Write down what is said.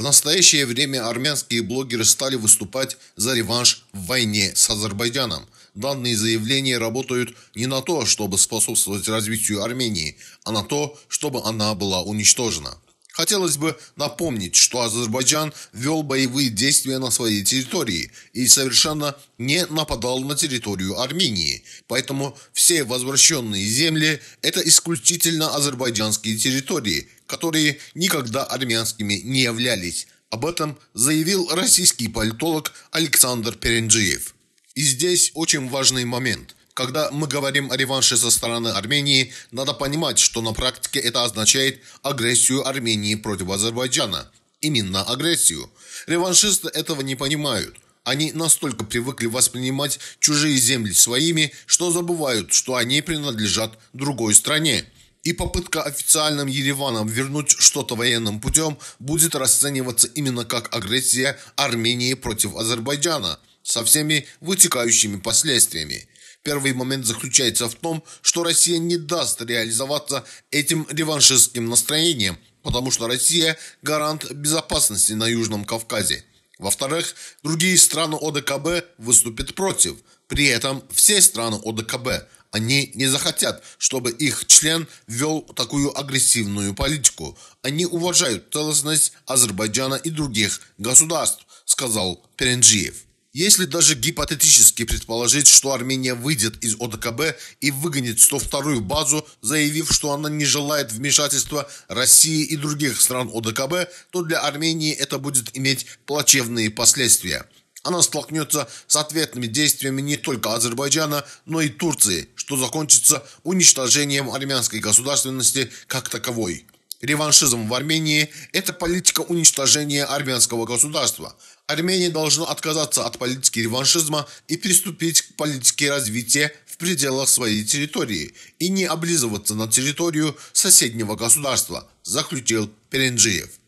В настоящее время армянские блогеры стали выступать за реванш в войне с Азербайджаном. Данные заявления работают не на то, чтобы способствовать развитию Армении, а на то, чтобы она была уничтожена. Хотелось бы напомнить, что Азербайджан вел боевые действия на своей территории и совершенно не нападал на территорию Армении, поэтому все возвращенные земли – это исключительно азербайджанские территории, которые никогда армянскими не являлись. Об этом заявил российский политолог Александр Перенджиев. И здесь очень важный момент – когда мы говорим о реванше со стороны Армении, надо понимать, что на практике это означает агрессию Армении против Азербайджана. Именно агрессию. Реваншисты этого не понимают. Они настолько привыкли воспринимать чужие земли своими, что забывают, что они принадлежат другой стране. И попытка официальным Ереваном вернуть что-то военным путем будет расцениваться именно как агрессия Армении против Азербайджана со всеми вытекающими последствиями. Первый момент заключается в том, что Россия не даст реализоваться этим реваншистским настроением, потому что Россия – гарант безопасности на Южном Кавказе. Во-вторых, другие страны ОДКБ выступят против. При этом все страны ОДКБ, они не захотят, чтобы их член вел такую агрессивную политику. Они уважают целостность Азербайджана и других государств, сказал Перенджиев. Если даже гипотетически предположить, что Армения выйдет из ОДКБ и выгонит 102-ю базу, заявив, что она не желает вмешательства России и других стран ОДКБ, то для Армении это будет иметь плачевные последствия. Она столкнется с ответными действиями не только Азербайджана, но и Турции, что закончится уничтожением армянской государственности как таковой. Реваншизм в Армении – это политика уничтожения армянского государства. Армения должна отказаться от политики реваншизма и приступить к политике развития в пределах своей территории и не облизываться на территорию соседнего государства, заключил Перенджиев.